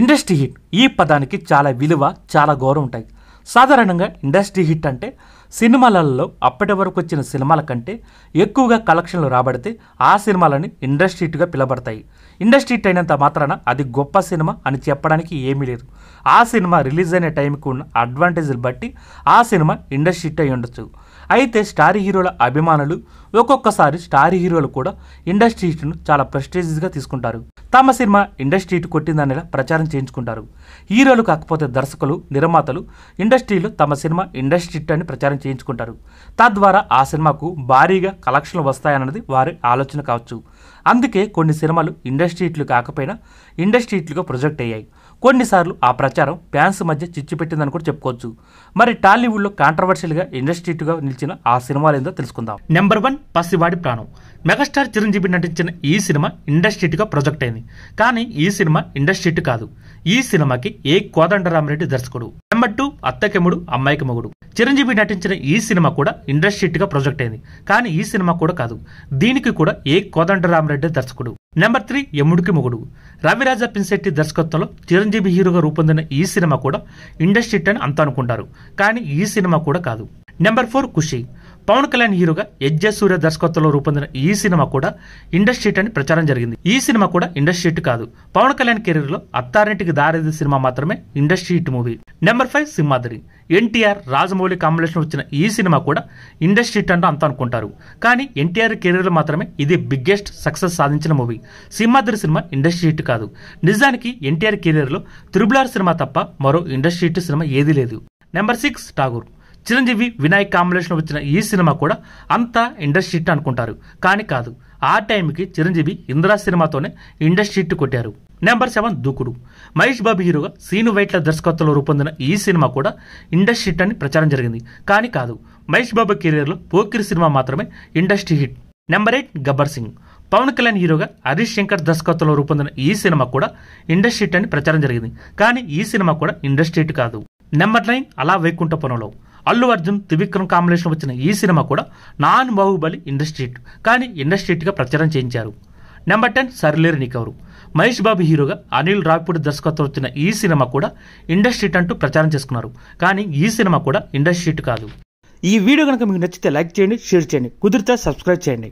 industry ఈ పదానికి చాలా విలువ చాలా గౌరవం ఉంటాయి సాధారణంగా ఇండస్ట్రీ హిట్ అంటే సినిమాలలో అప్పటి వరకు వచ్చిన సినిమాల కంటే ఎక్కువగా కలెక్షన్లు రాబడితే ఆ సినిమాలని ఇండస్ట్రీ హిట్గా పిలబడతాయి ఇండస్ట్రీ హిట్ అయినంత మాత్రాన అది గొప్ప సినిమా అని చెప్పడానికి ఏమీ లేదు ఆ సినిమా రిలీజ్ అయిన టైంకి ఉన్న అడ్వాంటేజ్లు బట్టి ఆ సినిమా ఇండస్ట్రీ హిట్ అయి ఉండొచ్చు అయితే స్టార్ హీరోల అభిమానులు ఒక్కొక్కసారి స్టార్ హీరోలు కూడా ఇండస్ట్రీ హిట్ను చాలా ప్రెస్టీజియస్గా తీసుకుంటారు తమ సినిమా ఇండస్ట్రీ హిట్ కొట్టిందనేలా ప్రచారం చేయించుకుంటారు హీరోలు కాకపోతే దర్శకులు నిర్మాతలు ఇండస్ట్రీలు తమ సినిమా ఇండస్ట్రీ హిట్ అని ప్రచారం చేయించుకుంటారు తద్వారా ఆ సినిమాకు భారీగా కలెక్షన్లు వస్తాయన్నది వారి ఆలోచన కావచ్చు అందుకే కొన్ని సినిమాలు ఇండస్ట్రీ హిట్లు కాకపోయినా ఇండస్ట్రీ హిట్లుగా ప్రొజెక్ట్ అయ్యాయి కొన్నిసార్లు ఆ ప్రచారం ఫ్యాన్స్ మధ్య చిచ్చు పెట్టిందని కూడా చెప్పుకోవచ్చు మరి టాలీవుడ్లో కాంట్రవర్షియల్గా ఇండస్ట్రీ హిట్గా నిలిచిన ఆ సినిమాలు ఏందో తెలుసుకుందాం నెంబర్ వన్ పసివాడి ప్రాణం మెగాస్టార్ చిరంజీవి నటించిన ఈ సినిమా ఇండస్ట్రీ హిట్గా ప్రొజెక్ట్ అయింది కానీ ఈ సినిమా ఇండస్ట్రీ హిట్ కాదు ఈ సినిమాకి ఏ కోదండరామరెడ్డి దర్శకుడు అమ్మట్టు అత్తకెముడు అమ్మాయికి మొగుడు చిరంజీవి నటించిన ఈ సినిమా కూడా ఇండస్ట్రీ గా ప్రొజెక్ట్ అయింది కానీ ఈ సినిమా కూడా కాదు దీనికి కూడా ఏ కోదండరామరెడ్డి దర్శకుడు నెంబర్ త్రీ యముడికి మొగుడు రవిరాజా పిన్సెట్టి దర్శకత్వంలో చిరంజీవి హీరోగా రూపొందిన ఈ సినిమా కూడా ఇండస్ట్రీట్ అని అంత అనుకుంటారు కానీ ఈ సినిమా కూడా కాదు నెంబర్ ఫోర్ ఖుషి పవన్ కళ్యాణ్ హీరోగా యజ్జ సూర్య దర్శకత్వంలో రూపొందిన ఈ సినిమా కూడా ఇండస్ట్రీట్ అని ప్రచారం జరిగింది ఈ సినిమా కూడా ఇండస్ట్రీట్ కాదు పవన్ కళ్యాణ్ కెరీర్లో అత్తారింటికి దారిద్ర సినిమా మాత్రమే industry hit movie number five Simhadri NTR Rajamouli combination వచ్చిన ఈ సినిమా కూడా ఇండస్ట్రీట్ అంటూ అంత అనుకుంటారు కానీ ఎన్టీఆర్ కెరీర్లో మాత్రమే ఇది బిగ్గెస్ట్ సక్సెస్ సాధించిన మూవీ సింహాద్రి సినిమా ఇండస్ట్రీట్ కాదు నిజానికి ఎన్టీఆర్ కెరీర్లో త్రిబుల్ ఆర్ సినిమా తప్ప మరో ఇండస్ట్రీట్ సినిమా ఏదీ లేదు number six Tagore Chiranjeevi Vinayak combination వచ్చిన ఈ సినిమా కూడా అంతా ఇండస్ట్రీ హిట్ అనుకుంటారు కానీ కాదు ఆ టైంకి చిరంజీవి ఇంద్రా సినిమాతోనే ఇండస్ట్రీ హిట్ కొట్టారు నెంబర్ సెవెన్ దూకుడు మహేష్ బాబు హీరోగా సీను వైట్ల దర్శకత్వంలో రూపొందిన ఈ సినిమా కూడా ఇండస్ట్రీ హిట్ అని ప్రచారం జరిగింది కానీ కాదు మహేష్ బాబు కెరీర్లో పోకిరి సినిమా మాత్రమే industry hit number eight Gabbar Singh Pawan Kalyan హీరోగా హరీష్ శంకర్ దర్శకత్వంలో రూపొందిన ఈ సినిమా కూడా ఇండస్ట్రీ హిట్ అని ప్రచారం జరిగింది కానీ ఈ సినిమా కూడా ఇండస్ట్రీ హిట్ కాదు number nine Ala Vaikunthapurramuloo Allu Arjun Trivikram combination వచ్చిన ఈ సినిమా కూడా నాన్ బాహుబలి ఇండస్ట్రీ కానీ ఇండస్ట్రీ ప్రచారం చేయించారు నెంబర్ టెన్ సర్లేరు నీకెవరు మహేష్ బాబు హీరోగా అనిల్ రావిపూడి దర్శకత్వం వచ్చిన ఈ సినిమా కూడా ఇండస్ట్రీ అంటూ ప్రచారం చేసుకున్నారు కానీ ఈ సినిమా కూడా ఇండస్ట్రీ కాదు ఈ వీడియో కనుక మీకు నచ్చితే లైక్ చేయండి షేర్ చేయండి కుదిరితే సబ్స్క్రైబ్ చేయండి